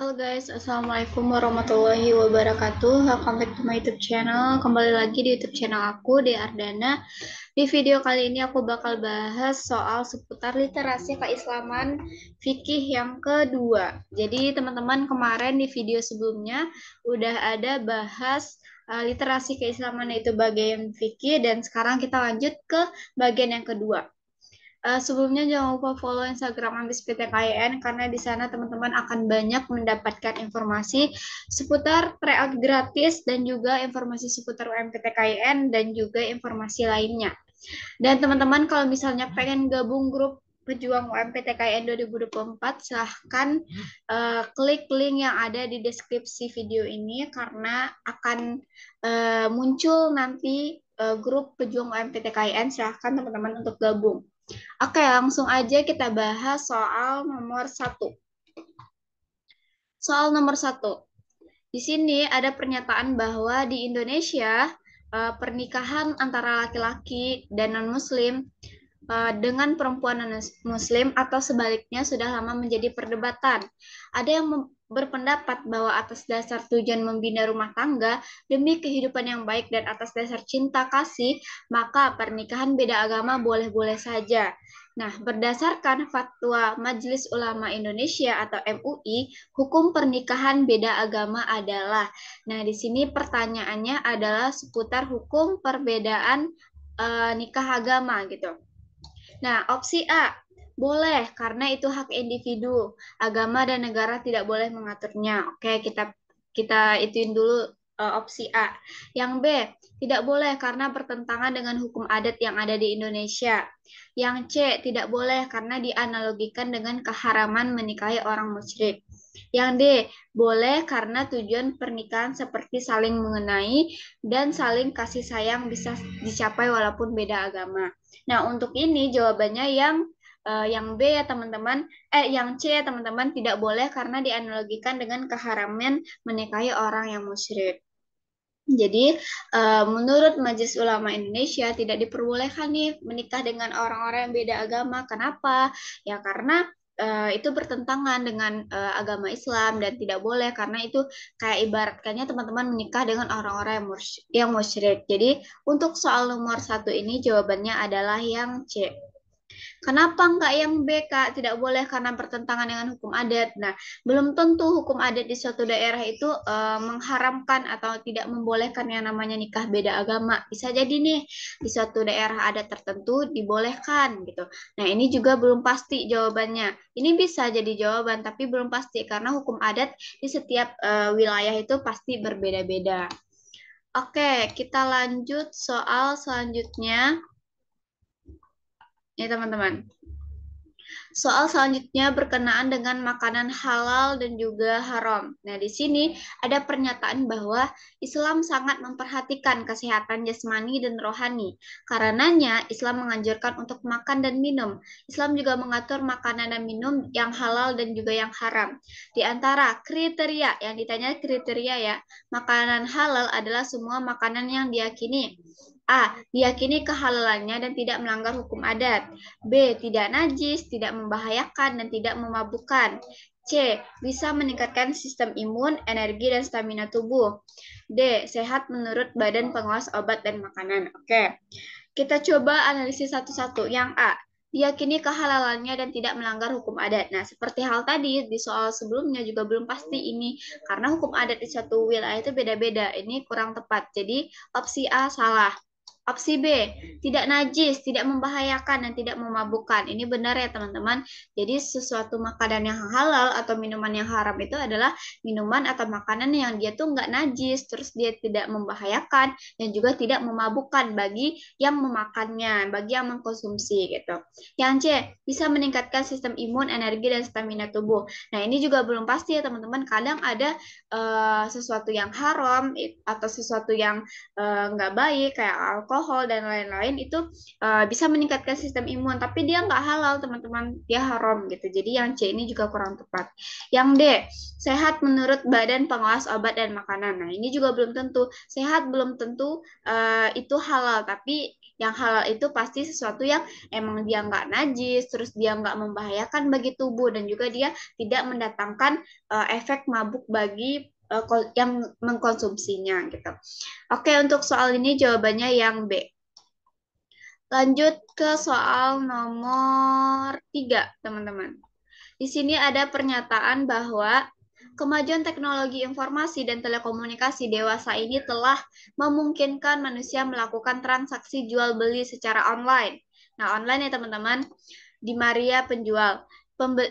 Halo guys, Assalamualaikum warahmatullahi wabarakatuh. Welcome back to my YouTube channel. Kembali lagi di YouTube channel aku, di Ardana. Di video kali ini aku bakal bahas soal seputar literasi keislaman fikih yang kedua. Jadi teman-teman kemarin di video sebelumnya udah ada bahas uh, literasi keislaman yaitu bagian fikih dan sekarang kita lanjut ke bagian yang kedua. Uh, sebelumnya jangan lupa follow Instagram Ambis PTKIN karena di sana teman-teman akan banyak mendapatkan informasi seputar tryout gratis dan juga informasi seputar UMPTKIN dan juga informasi lainnya. Dan teman-teman kalau misalnya pengen gabung grup pejuang UMPTKIN 2024 silahkan uh, klik link yang ada di deskripsi video ini karena akan uh, muncul nanti uh, grup pejuang UMPTKIN silahkan teman-teman untuk gabung. Oke, langsung aja kita bahas soal nomor satu. Soal nomor satu. Di sini ada pernyataan bahwa di Indonesia eh, pernikahan antara laki-laki dan non-muslim eh, dengan perempuan non-muslim atau sebaliknya sudah lama menjadi perdebatan. Ada yang berpendapat bahwa atas dasar tujuan membina rumah tangga demi kehidupan yang baik dan atas dasar cinta kasih, maka pernikahan beda agama boleh-boleh saja. Nah, berdasarkan fatwa Majelis Ulama Indonesia atau MUI, hukum pernikahan beda agama adalah. Nah, di sini pertanyaannya adalah seputar hukum perbedaan e, nikah agama gitu. Nah, opsi A boleh, karena itu hak individu. Agama dan negara tidak boleh mengaturnya. Oke, kita kita ituin dulu uh, opsi A. Yang B, tidak boleh karena bertentangan dengan hukum adat yang ada di Indonesia. Yang C, tidak boleh karena dianalogikan dengan keharaman menikahi orang musyrik. Yang D, boleh karena tujuan pernikahan seperti saling mengenai dan saling kasih sayang bisa dicapai walaupun beda agama. Nah, untuk ini jawabannya yang uh, yang B ya teman-teman, eh yang C ya teman-teman tidak boleh karena dianalogikan dengan keharaman menikahi orang yang musyrik. Jadi, uh, menurut Majelis Ulama Indonesia tidak diperbolehkan nih menikah dengan orang-orang yang beda agama. Kenapa? Ya karena uh, itu bertentangan dengan uh, agama Islam dan tidak boleh karena itu kayak ibaratkannya teman-teman menikah dengan orang-orang yang, yang musyrik. Jadi, untuk soal nomor satu ini jawabannya adalah yang C. Kenapa enggak yang B, Kak? Tidak boleh karena bertentangan dengan hukum adat. Nah, belum tentu hukum adat di suatu daerah itu uh, mengharamkan atau tidak membolehkan yang namanya nikah beda agama. Bisa jadi nih di suatu daerah adat tertentu dibolehkan gitu. Nah, ini juga belum pasti jawabannya. Ini bisa jadi jawaban tapi belum pasti karena hukum adat di setiap uh, wilayah itu pasti berbeda-beda. Oke, kita lanjut soal selanjutnya. Ya, teman-teman. Soal selanjutnya berkenaan dengan makanan halal dan juga haram. Nah, di sini ada pernyataan bahwa Islam sangat memperhatikan kesehatan jasmani dan rohani. Karenanya, Islam menganjurkan untuk makan dan minum. Islam juga mengatur makanan dan minum yang halal dan juga yang haram. Di antara kriteria yang ditanya kriteria ya, makanan halal adalah semua makanan yang diyakini A. Diyakini kehalalannya dan tidak melanggar hukum adat. B. Tidak najis, tidak membahayakan, dan tidak memabukkan. C. Bisa meningkatkan sistem imun, energi, dan stamina tubuh. D. Sehat menurut badan pengawas obat dan makanan. Oke. Kita coba analisis satu-satu. Yang A. Diyakini kehalalannya dan tidak melanggar hukum adat. Nah, seperti hal tadi di soal sebelumnya juga belum pasti ini karena hukum adat di satu wilayah itu beda-beda. Ini kurang tepat. Jadi opsi A salah. Opsi B, tidak najis, tidak membahayakan dan tidak memabukkan. Ini benar ya teman-teman. Jadi sesuatu makanan yang halal atau minuman yang haram itu adalah minuman atau makanan yang dia tuh nggak najis, terus dia tidak membahayakan dan juga tidak memabukkan bagi yang memakannya, bagi yang mengkonsumsi gitu. Yang C, bisa meningkatkan sistem imun, energi dan stamina tubuh. Nah ini juga belum pasti ya teman-teman. Kadang ada uh, sesuatu yang haram atau sesuatu yang uh, nggak baik kayak alkohol alkohol dan lain-lain itu uh, bisa meningkatkan sistem imun tapi dia nggak halal teman-teman dia haram gitu jadi yang C ini juga kurang tepat yang D sehat menurut badan pengawas obat dan makanan nah ini juga belum tentu sehat belum tentu uh, itu halal tapi yang halal itu pasti sesuatu yang emang dia nggak najis, terus dia nggak membahayakan bagi tubuh dan juga dia tidak mendatangkan uh, efek mabuk bagi Eh, yang mengkonsumsinya gitu. Oke, untuk soal ini jawabannya yang B. Lanjut ke soal nomor 3, teman-teman. Di sini ada pernyataan bahwa kemajuan teknologi informasi dan telekomunikasi dewasa ini telah memungkinkan manusia melakukan transaksi jual beli secara online. Nah, online ya teman-teman, di Maria penjual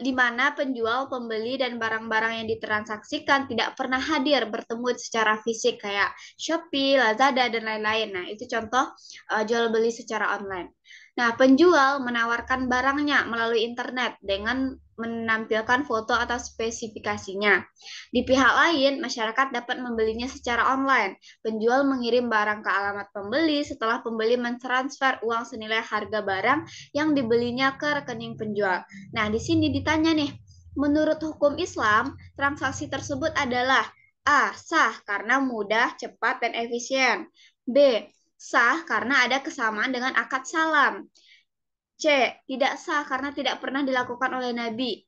di mana penjual, pembeli, dan barang-barang yang ditransaksikan tidak pernah hadir bertemu secara fisik kayak Shopee, Lazada, dan lain-lain. Nah, itu contoh uh, eh, jual beli secara online. Nah, penjual menawarkan barangnya melalui internet dengan menampilkan foto atau spesifikasinya. Di pihak lain, masyarakat dapat membelinya secara online. Penjual mengirim barang ke alamat pembeli setelah pembeli mentransfer uang senilai harga barang yang dibelinya ke rekening penjual. Nah, di sini ditanya nih, menurut hukum Islam, transaksi tersebut adalah A. Sah karena mudah, cepat, dan efisien. B sah karena ada kesamaan dengan akad salam. C. Tidak sah karena tidak pernah dilakukan oleh Nabi.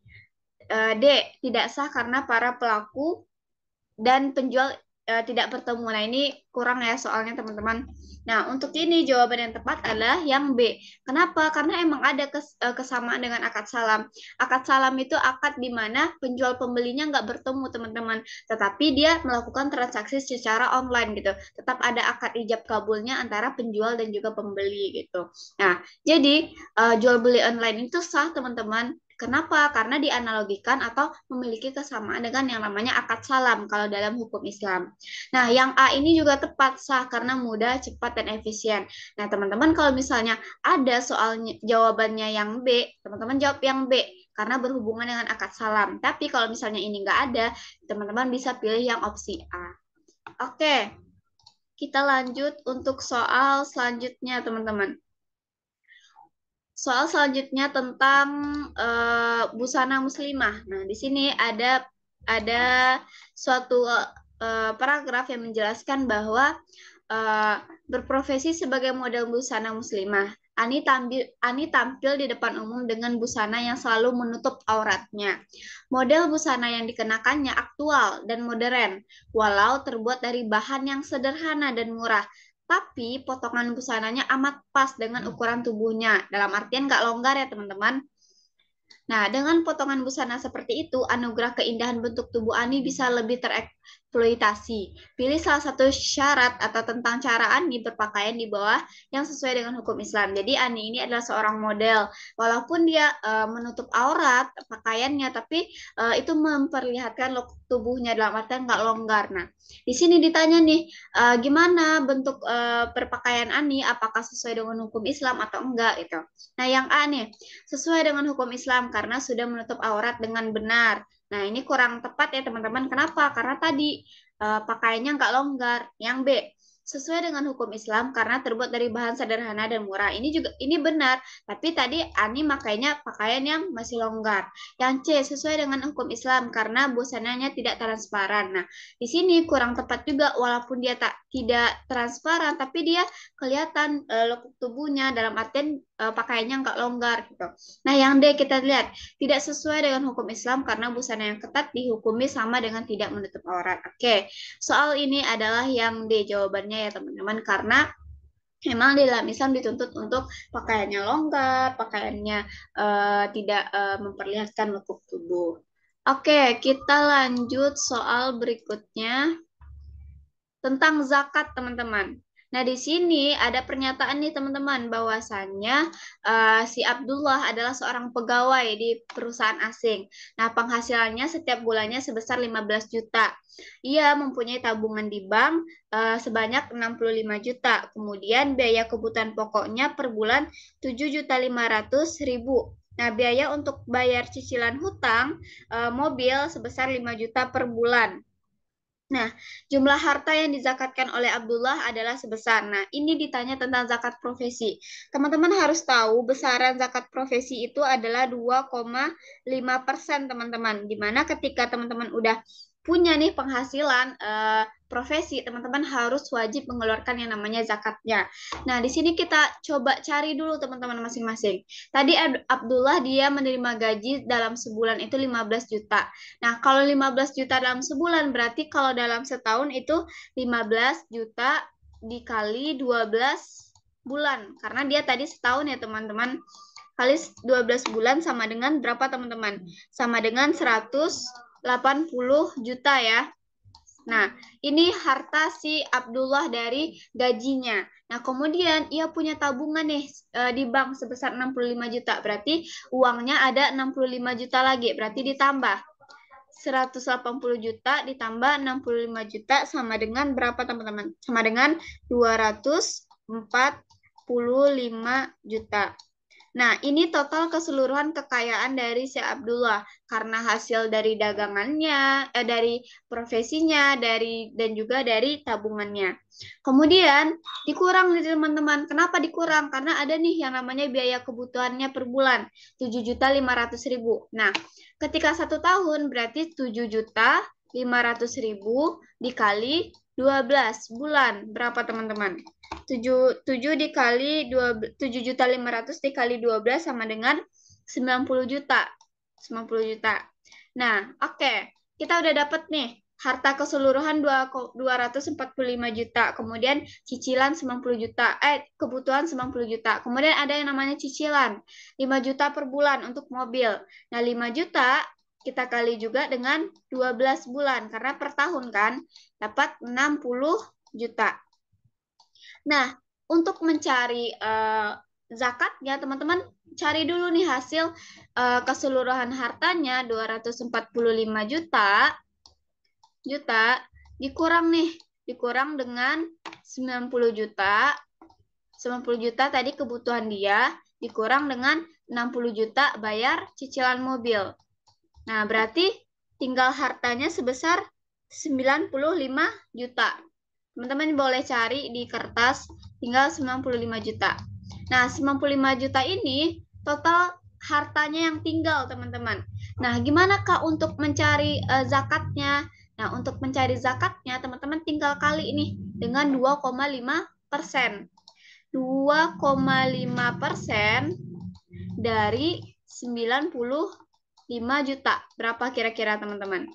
Eh, D. Tidak sah karena para pelaku dan penjual uh, tidak bertemu. Nah, ini kurang ya soalnya teman-teman. Nah, untuk ini jawaban yang tepat adalah yang B. Kenapa? Karena emang ada kes, uh, kesamaan dengan akad salam. Akad salam itu akad di mana penjual pembelinya nggak bertemu, teman-teman. Tetapi dia melakukan transaksi secara online gitu. Tetap ada akad ijab kabulnya antara penjual dan juga pembeli gitu. Nah, jadi uh, jual beli online itu sah, teman-teman Kenapa? Karena dianalogikan atau memiliki kesamaan dengan yang namanya akad salam kalau dalam hukum Islam. Nah, yang A ini juga tepat sah karena mudah, cepat, dan efisien. Nah, teman-teman kalau misalnya ada soal jawabannya yang B, teman-teman jawab yang B karena berhubungan dengan akad salam. Tapi kalau misalnya ini nggak ada, teman-teman bisa pilih yang opsi A. Oke, kita lanjut untuk soal selanjutnya, teman-teman soal selanjutnya tentang uh, busana muslimah. Nah, di sini ada ada suatu uh, paragraf yang menjelaskan bahwa uh, berprofesi sebagai model busana muslimah. Ani tampil, Ani tampil di depan umum dengan busana yang selalu menutup auratnya. Model busana yang dikenakannya aktual dan modern, walau terbuat dari bahan yang sederhana dan murah, tapi potongan busananya amat pas dengan hmm. ukuran tubuhnya. Dalam artian nggak longgar ya teman-teman. Nah, dengan potongan busana seperti itu, anugerah keindahan bentuk tubuh Ani bisa lebih terek eksploitasi. Pilih salah satu syarat atau tentang cara Ani berpakaian di bawah yang sesuai dengan hukum Islam. Jadi Ani ini adalah seorang model, walaupun dia uh, menutup aurat pakaiannya, tapi uh, itu memperlihatkan tubuhnya dalam artian nggak longgar. Nah, di sini ditanya nih, uh, gimana bentuk uh, perpakaian Ani? Apakah sesuai dengan hukum Islam atau enggak itu? Nah, yang A nih, sesuai dengan hukum Islam karena sudah menutup aurat dengan benar Nah, ini kurang tepat ya teman-teman. Kenapa? Karena tadi uh, pakaiannya nggak longgar. Yang B, sesuai dengan hukum Islam karena terbuat dari bahan sederhana dan murah. Ini juga ini benar, tapi tadi Ani makainya pakaian yang masih longgar. Yang C sesuai dengan hukum Islam karena busananya tidak transparan. Nah, di sini kurang tepat juga walaupun dia tak tidak transparan tapi dia kelihatan e, lekuk tubuhnya dalam artian e, pakaiannya enggak longgar gitu. Nah, yang D kita lihat tidak sesuai dengan hukum Islam karena busana yang ketat dihukumi sama dengan tidak menutup aurat. Oke. Okay. Soal ini adalah yang D jawabannya ya teman-teman karena memang di dalam Islam dituntut untuk pakaiannya longgar, pakaiannya uh, tidak uh, memperlihatkan lekuk tubuh. Oke, kita lanjut soal berikutnya tentang zakat, teman-teman. Nah, di sini ada pernyataan nih teman-teman bahwasannya uh, si Abdullah adalah seorang pegawai di perusahaan asing. Nah, penghasilannya setiap bulannya sebesar 15 juta. Ia mempunyai tabungan di bank uh, sebanyak 65 juta. Kemudian biaya kebutuhan pokoknya per bulan 7.500.000. Nah, biaya untuk bayar cicilan hutang eh, mobil sebesar 5 juta per bulan. Nah, jumlah harta yang dizakatkan oleh Abdullah adalah sebesar. Nah, ini ditanya tentang zakat profesi. Teman-teman harus tahu besaran zakat profesi itu adalah 2,5 persen, teman-teman. Dimana ketika teman-teman udah punya nih penghasilan eh, profesi, teman-teman harus wajib mengeluarkan yang namanya zakatnya. Nah, di sini kita coba cari dulu teman-teman masing-masing. Tadi Abdullah dia menerima gaji dalam sebulan itu 15 juta. Nah, kalau 15 juta dalam sebulan berarti kalau dalam setahun itu 15 juta dikali 12 bulan karena dia tadi setahun ya teman-teman kali 12 bulan sama dengan berapa teman-teman? Sama dengan 180 juta ya. Nah, ini harta si Abdullah dari gajinya. Nah, kemudian ia punya tabungan nih eh, di bank sebesar 65 juta. Berarti uangnya ada 65 juta lagi. Berarti ditambah 180 juta ditambah 65 juta sama dengan berapa teman-teman? Sama dengan 245 juta. Nah, ini total keseluruhan kekayaan dari Syekh Abdullah karena hasil dari dagangannya, eh, dari profesinya, dari dan juga dari tabungannya. Kemudian dikurang nih teman-teman. Kenapa dikurang? Karena ada nih yang namanya biaya kebutuhannya per bulan 7.500.000. Nah, ketika satu tahun berarti tujuh juta ribu dikali 12 bulan. Berapa teman-teman? 7 7 dikali 2 7 juta 500 dikali 12 sama dengan 90 juta. 90 juta. Nah, oke. Okay. Kita udah dapat nih harta keseluruhan 2, 245 juta, kemudian cicilan 90 juta, eh kebutuhan 90 juta. Kemudian ada yang namanya cicilan 5 juta per bulan untuk mobil. Nah, 5 juta kita kali juga dengan 12 bulan karena per tahun kan dapat 60 juta. Nah, untuk mencari uh, ya teman-teman cari dulu nih hasil uh, keseluruhan hartanya 245 juta juta dikurang nih, dikurang dengan 90 juta. 90 juta tadi kebutuhan dia dikurang dengan 60 juta bayar cicilan mobil. Nah, berarti tinggal hartanya sebesar 95 juta. Teman-teman boleh cari di kertas tinggal 95 juta. Nah, 95 juta ini total hartanya yang tinggal, teman-teman. Nah, gimana Kak untuk mencari uh, zakatnya? Nah, untuk mencari zakatnya, teman-teman tinggal kali ini dengan 2,5 persen. 2,5 persen dari 95 juta. Berapa kira-kira, teman-teman?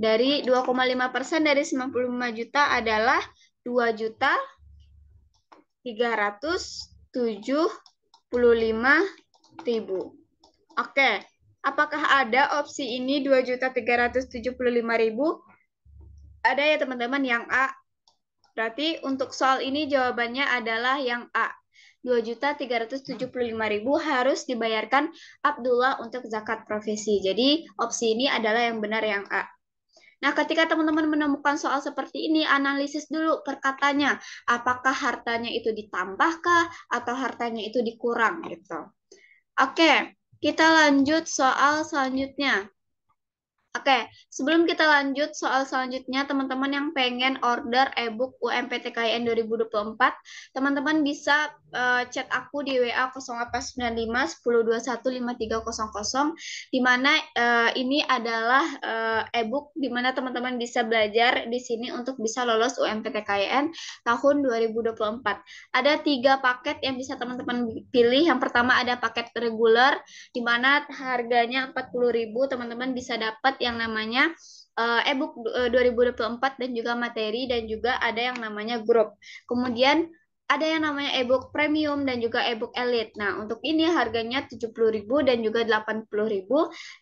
Dari 2,5 persen dari 95 juta adalah 2 juta 375 ribu. Oke, apakah ada opsi ini 2 juta 375 ribu? Ada ya teman-teman yang A. Berarti untuk soal ini jawabannya adalah yang A. 2.375.000 harus dibayarkan Abdullah untuk zakat profesi. Jadi opsi ini adalah yang benar yang A. Nah, ketika teman-teman menemukan soal seperti ini, analisis dulu perkatanya. Apakah hartanya itu ditambahkah atau hartanya itu dikurang gitu. Oke, kita lanjut soal selanjutnya. Oke, sebelum kita lanjut soal selanjutnya, teman-teman yang pengen order e-book e-book UMPTKIN 2024, teman-teman bisa uh, chat aku di WA 1021 10215300 di mana uh, ini adalah uh, e-book di mana teman-teman bisa belajar di sini untuk bisa lolos UMPTKIN e tahun 2024. Ada tiga paket yang bisa teman-teman pilih. Yang pertama ada paket reguler di mana harganya 40.000 teman-teman bisa dapat yang namanya e-book 2024 dan juga materi dan juga ada yang namanya grup. Kemudian ada yang namanya e-book premium dan juga e-book elite. Nah, untuk ini harganya 70.000 dan juga 80.000.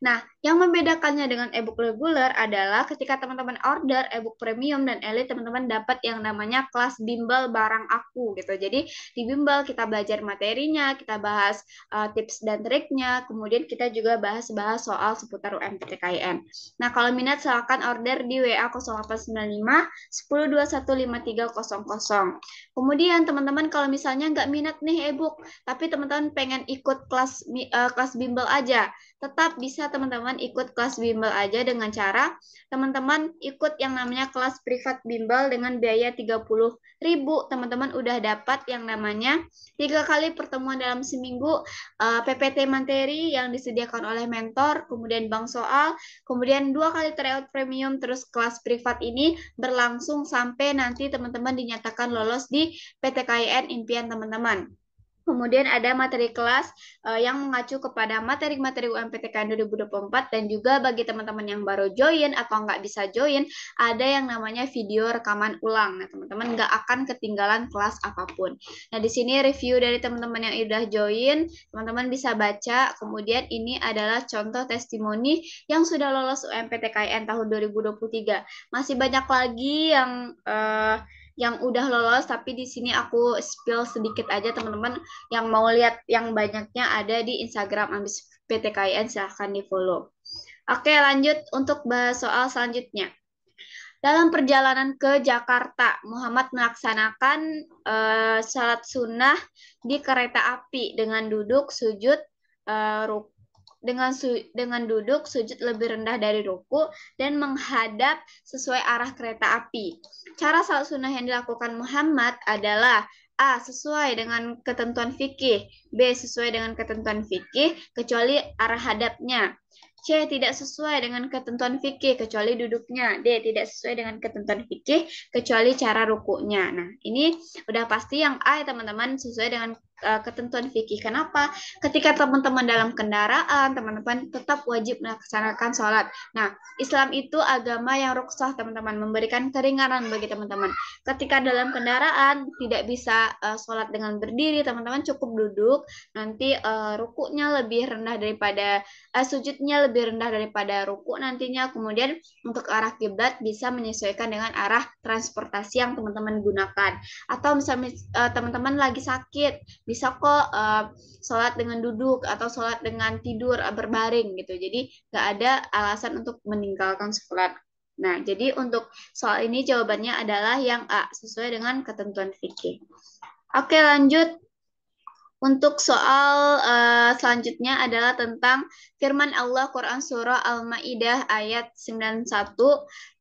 Nah, yang membedakannya dengan e ebook reguler adalah ketika teman-teman order e-book premium dan elite, teman-teman dapat yang namanya kelas bimbel barang aku gitu. Jadi di bimbel kita belajar materinya, kita bahas uh, tips dan triknya, kemudian kita juga bahas-bahas soal seputar UMPTKIN. Nah, kalau minat silakan order di WA 0895 10215300. Kemudian teman-teman kalau misalnya nggak minat nih e-book, tapi teman-teman pengen ikut kelas uh, kelas bimbel aja, tetap bisa teman-teman ikut kelas bimbel aja dengan cara teman-teman ikut yang namanya kelas privat bimbel dengan biaya 30.000. Teman-teman udah dapat yang namanya tiga kali pertemuan dalam seminggu eh, PPT materi yang disediakan oleh mentor, kemudian bank soal, kemudian dua kali tryout premium terus kelas privat ini berlangsung sampai nanti teman-teman dinyatakan lolos di PTKIN impian teman-teman. Kemudian ada materi kelas uh, yang mengacu kepada materi-materi UMPTKN 2024 dan juga bagi teman-teman yang baru join atau nggak bisa join, ada yang namanya video rekaman ulang. Nah, teman-teman nggak akan ketinggalan kelas apapun. Nah, di sini review dari teman-teman yang sudah join, teman-teman bisa baca. Kemudian ini adalah contoh testimoni yang sudah lolos UMPTKN tahun 2023. Masih banyak lagi yang uh, yang udah lolos tapi di sini aku spill sedikit aja teman-teman yang mau lihat yang banyaknya ada di Instagram Ambis ptkn silahkan di follow. Oke lanjut untuk bahas soal selanjutnya. Dalam perjalanan ke Jakarta, Muhammad melaksanakan uh, salat sunnah di kereta api dengan duduk, sujud, uh, eh, ruk dengan su dengan duduk sujud lebih rendah dari ruku dan menghadap sesuai arah kereta api. Cara salat sunnah yang dilakukan Muhammad adalah A. Sesuai dengan ketentuan fikih. B. Sesuai dengan ketentuan fikih, kecuali arah hadapnya. C. Tidak sesuai dengan ketentuan fikih, kecuali duduknya. D. Tidak sesuai dengan ketentuan fikih, kecuali cara rukunya. Nah, ini udah pasti yang A, teman-teman, sesuai dengan Eh, ketentuan fikih. Kenapa? Ketika teman-teman dalam kendaraan, teman-teman tetap wajib melaksanakan sholat. Nah, Islam itu agama yang ruksah, teman-teman, memberikan keringanan bagi teman-teman. Ketika dalam kendaraan tidak bisa uh, sholat dengan berdiri, teman-teman cukup duduk. Nanti uh, eh, rukuknya lebih rendah daripada uh, sujudnya lebih rendah daripada rukuk nantinya. Kemudian untuk arah kiblat bisa menyesuaikan dengan arah transportasi yang teman-teman gunakan. Atau misalnya uh, teman-teman lagi sakit, bisa kok uh, sholat dengan duduk atau sholat dengan tidur eh, berbaring gitu jadi nggak ada alasan untuk meninggalkan sholat nah jadi untuk soal ini jawabannya adalah yang A sesuai dengan ketentuan fikih oke lanjut untuk soal uh, selanjutnya adalah tentang firman Allah Quran surah Al-Maidah ayat 91,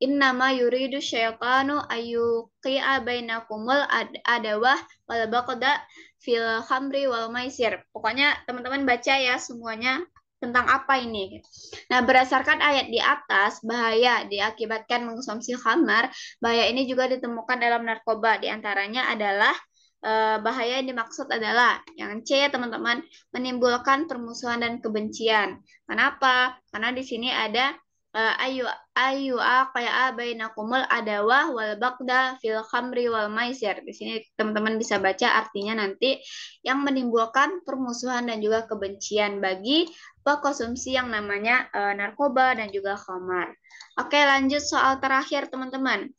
"Innama yuridu syaitanu ayyuqi'a bainakumul ad adawah wal baqda fil khamri wal maisir." Pokoknya teman-teman baca ya semuanya tentang apa ini. Nah, berdasarkan ayat di atas, bahaya diakibatkan mengkonsumsi khamar, bahaya ini juga ditemukan dalam narkoba. Di antaranya adalah Eh, bahaya yang dimaksud adalah yang C ya teman-teman menimbulkan permusuhan dan kebencian. Kenapa? Karena di sini ada eh, ayu ayu a aqya bainakumul adawah wal bagda fil khamri wal maisir. Di sini teman-teman bisa baca artinya nanti yang menimbulkan permusuhan dan juga kebencian bagi konsumsi yang namanya eh, narkoba dan juga khamar. Oke, lanjut soal terakhir teman-teman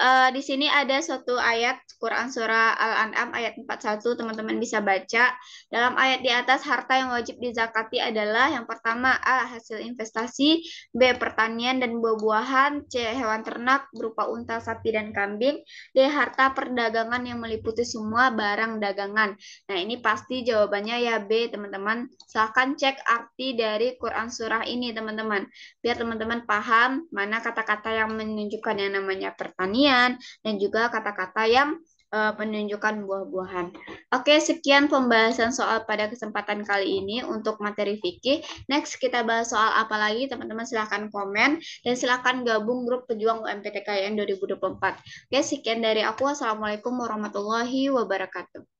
uh, di sini ada suatu ayat Quran surah Al-An'am ayat 41 teman-teman bisa baca. Dalam ayat di atas harta yang wajib dizakati adalah yang pertama A hasil investasi, B pertanian dan buah-buahan, C hewan ternak berupa unta, sapi dan kambing, D harta perdagangan yang meliputi semua barang dagangan. Nah, ini pasti jawabannya ya B, teman-teman. Silahkan cek arti dari Quran surah ini, teman-teman. Biar teman-teman paham mana kata-kata yang menunjukkan yang namanya pertanian nyanyian, dan juga kata-kata yang eh, menunjukkan buah-buahan. Oke, sekian pembahasan soal pada kesempatan kali ini untuk materi fikih. Next kita bahas soal apa lagi, teman-teman silahkan komen dan silahkan gabung grup pejuang UMPTKN 2024. Oke, sekian dari aku. Assalamualaikum warahmatullahi wabarakatuh.